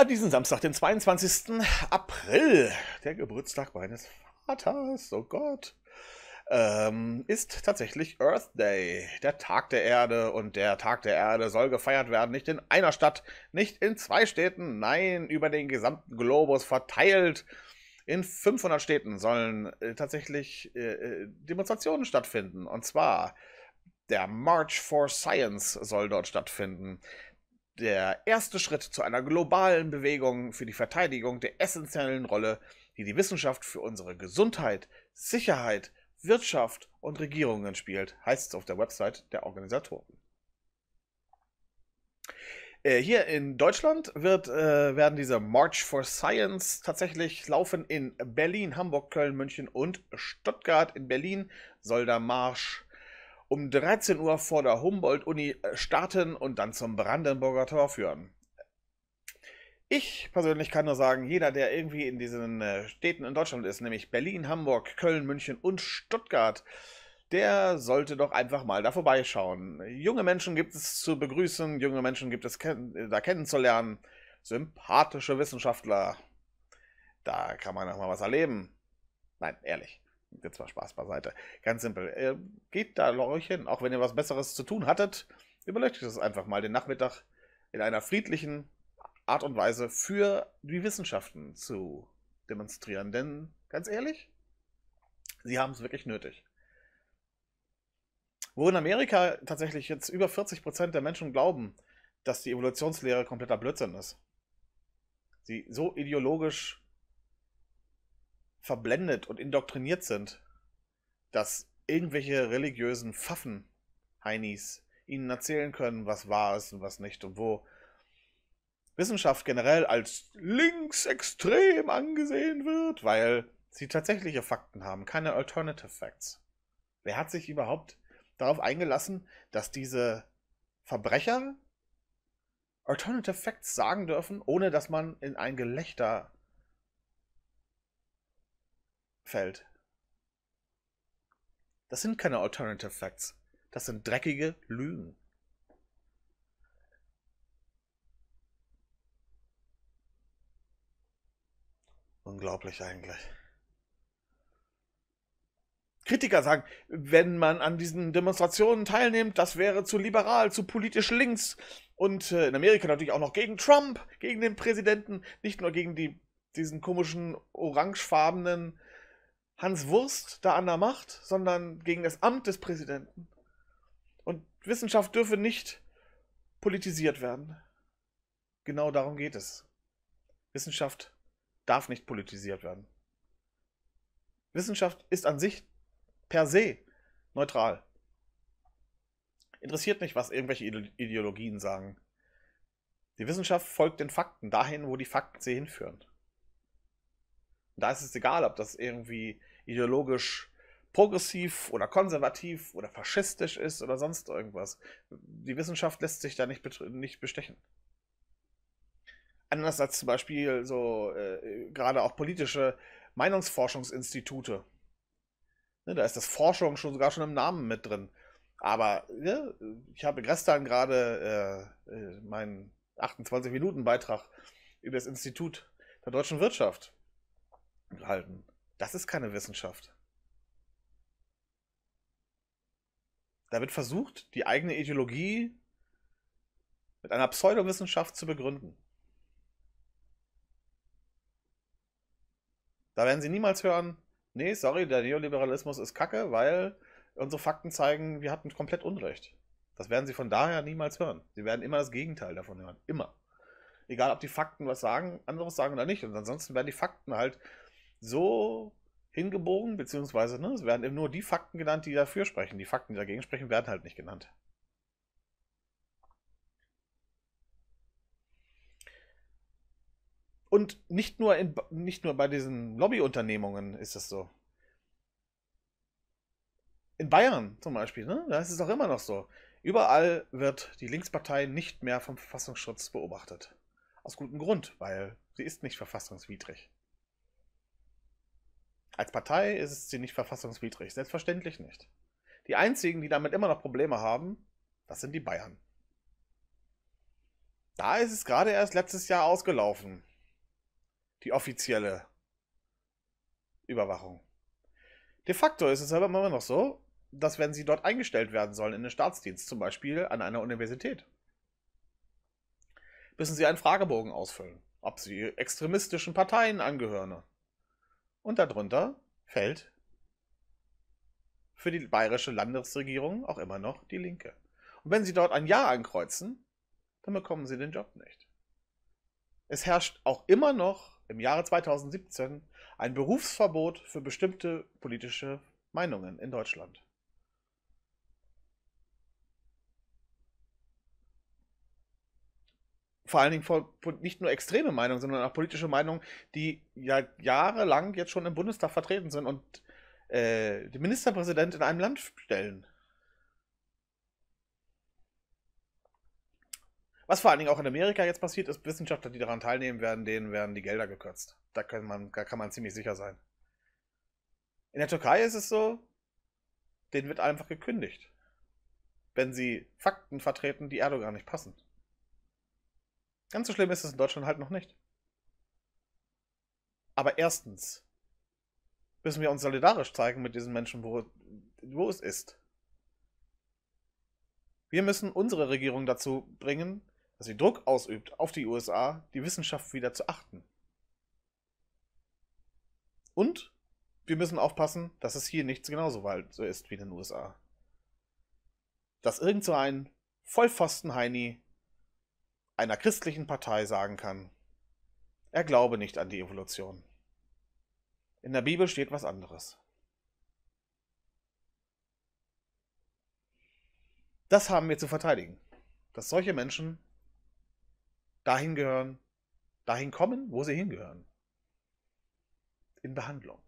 An diesem Samstag, den 22. April, der Geburtstag meines Vaters, oh Gott ähm, ist tatsächlich Earth Day, der Tag der Erde. Und der Tag der Erde soll gefeiert werden, nicht in einer Stadt, nicht in zwei Städten, nein, über den gesamten Globus verteilt. In 500 Städten sollen äh, tatsächlich äh, äh, Demonstrationen stattfinden. Und zwar der March for Science soll dort stattfinden. Der erste Schritt zu einer globalen Bewegung für die Verteidigung der essentiellen Rolle, die die Wissenschaft für unsere Gesundheit, Sicherheit, Wirtschaft und Regierungen spielt, heißt es auf der Website der Organisatoren. Äh, hier in Deutschland wird, äh, werden diese March for Science tatsächlich laufen in Berlin, Hamburg, Köln, München und Stuttgart. In Berlin soll der Marsch um 13 Uhr vor der Humboldt-Uni äh, starten und dann zum Brandenburger Tor führen. Ich persönlich kann nur sagen, jeder, der irgendwie in diesen äh, Städten in Deutschland ist, nämlich Berlin, Hamburg, Köln, München und Stuttgart, der sollte doch einfach mal da vorbeischauen. Junge Menschen gibt es zu begrüßen, junge Menschen gibt es da kennenzulernen, sympathische Wissenschaftler. Da kann man auch mal was erleben. Nein, ehrlich. Jetzt mal Spaß beiseite. Ganz simpel. Äh, geht da euch hin, auch wenn ihr was Besseres zu tun hattet. Überlegt euch das einfach mal den Nachmittag in einer friedlichen, Art und Weise für die Wissenschaften zu demonstrieren. Denn ganz ehrlich, sie haben es wirklich nötig. Wo in Amerika tatsächlich jetzt über 40 Prozent der Menschen glauben, dass die Evolutionslehre kompletter Blödsinn ist. Sie so ideologisch verblendet und indoktriniert sind, dass irgendwelche religiösen Pfaffen, Heinis, ihnen erzählen können, was wahr ist und was nicht und wo Wissenschaft generell als linksextrem angesehen wird, weil sie tatsächliche Fakten haben, keine Alternative Facts. Wer hat sich überhaupt darauf eingelassen, dass diese Verbrecher Alternative Facts sagen dürfen, ohne dass man in ein Gelächter fällt? Das sind keine Alternative Facts. Das sind dreckige Lügen. Unglaublich eigentlich. Kritiker sagen, wenn man an diesen Demonstrationen teilnimmt, das wäre zu liberal, zu politisch links. Und äh, in Amerika natürlich auch noch gegen Trump, gegen den Präsidenten, nicht nur gegen die, diesen komischen orangefarbenen Hans Wurst da an der Macht, sondern gegen das Amt des Präsidenten. Und Wissenschaft dürfe nicht politisiert werden. Genau darum geht es. Wissenschaft darf nicht politisiert werden. Wissenschaft ist an sich per se neutral. Interessiert nicht, was irgendwelche Ideologien sagen. Die Wissenschaft folgt den Fakten, dahin, wo die Fakten sie hinführen. Und da ist es egal, ob das irgendwie ideologisch progressiv oder konservativ oder faschistisch ist oder sonst irgendwas. Die Wissenschaft lässt sich da nicht, nicht bestechen anders als zum Beispiel so äh, äh, gerade auch politische Meinungsforschungsinstitute. Ne, da ist das Forschung schon sogar schon im Namen mit drin. Aber ne, ich habe gestern gerade äh, äh meinen 28-Minuten-Beitrag über das Institut der deutschen Wirtschaft gehalten. Das ist keine Wissenschaft. Da wird versucht, die eigene Ideologie mit einer Pseudowissenschaft zu begründen. Da werden Sie niemals hören, nee, sorry, der Neoliberalismus ist kacke, weil unsere Fakten zeigen, wir hatten komplett Unrecht. Das werden Sie von daher niemals hören. Sie werden immer das Gegenteil davon hören. Immer. Egal, ob die Fakten was sagen, anderes sagen oder nicht. Und ansonsten werden die Fakten halt so hingebogen, beziehungsweise ne, es werden eben nur die Fakten genannt, die dafür sprechen. Die Fakten, die dagegen sprechen, werden halt nicht genannt. Und nicht nur, in, nicht nur bei diesen Lobbyunternehmungen ist das so. In Bayern zum Beispiel, ne? da ist es auch immer noch so. Überall wird die Linkspartei nicht mehr vom Verfassungsschutz beobachtet. Aus gutem Grund, weil sie ist nicht verfassungswidrig. Als Partei ist sie nicht verfassungswidrig, selbstverständlich nicht. Die einzigen, die damit immer noch Probleme haben, das sind die Bayern. Da ist es gerade erst letztes Jahr ausgelaufen. Die offizielle Überwachung. De facto ist es aber immer noch so, dass wenn sie dort eingestellt werden sollen in den Staatsdienst, zum Beispiel an einer Universität, müssen sie einen Fragebogen ausfüllen, ob sie extremistischen Parteien angehören. Und darunter fällt für die bayerische Landesregierung auch immer noch die Linke. Und wenn sie dort ein Ja ankreuzen, dann bekommen sie den Job nicht. Es herrscht auch immer noch im Jahre 2017 ein Berufsverbot für bestimmte politische Meinungen in Deutschland. Vor allen Dingen vor, nicht nur extreme Meinungen, sondern auch politische Meinungen, die ja jahrelang jetzt schon im Bundestag vertreten sind und äh, den Ministerpräsident in einem Land stellen. Was vor allen Dingen auch in Amerika jetzt passiert ist, Wissenschaftler, die daran teilnehmen werden, denen werden die Gelder gekürzt. Da kann man, da kann man ziemlich sicher sein. In der Türkei ist es so, denen wird einfach gekündigt. Wenn sie Fakten vertreten, die Erdogan nicht passen. Ganz so schlimm ist es in Deutschland halt noch nicht. Aber erstens müssen wir uns solidarisch zeigen mit diesen Menschen, wo, wo es ist. Wir müssen unsere Regierung dazu bringen, dass sie Druck ausübt auf die USA, die Wissenschaft wieder zu achten. Und wir müssen aufpassen, dass es hier nicht genauso weit so ist wie in den USA. Dass irgend so ein Vollpfosten-Heini einer christlichen Partei sagen kann, er glaube nicht an die Evolution. In der Bibel steht was anderes. Das haben wir zu verteidigen, dass solche Menschen dahin gehören, dahin kommen, wo sie hingehören. In Behandlung.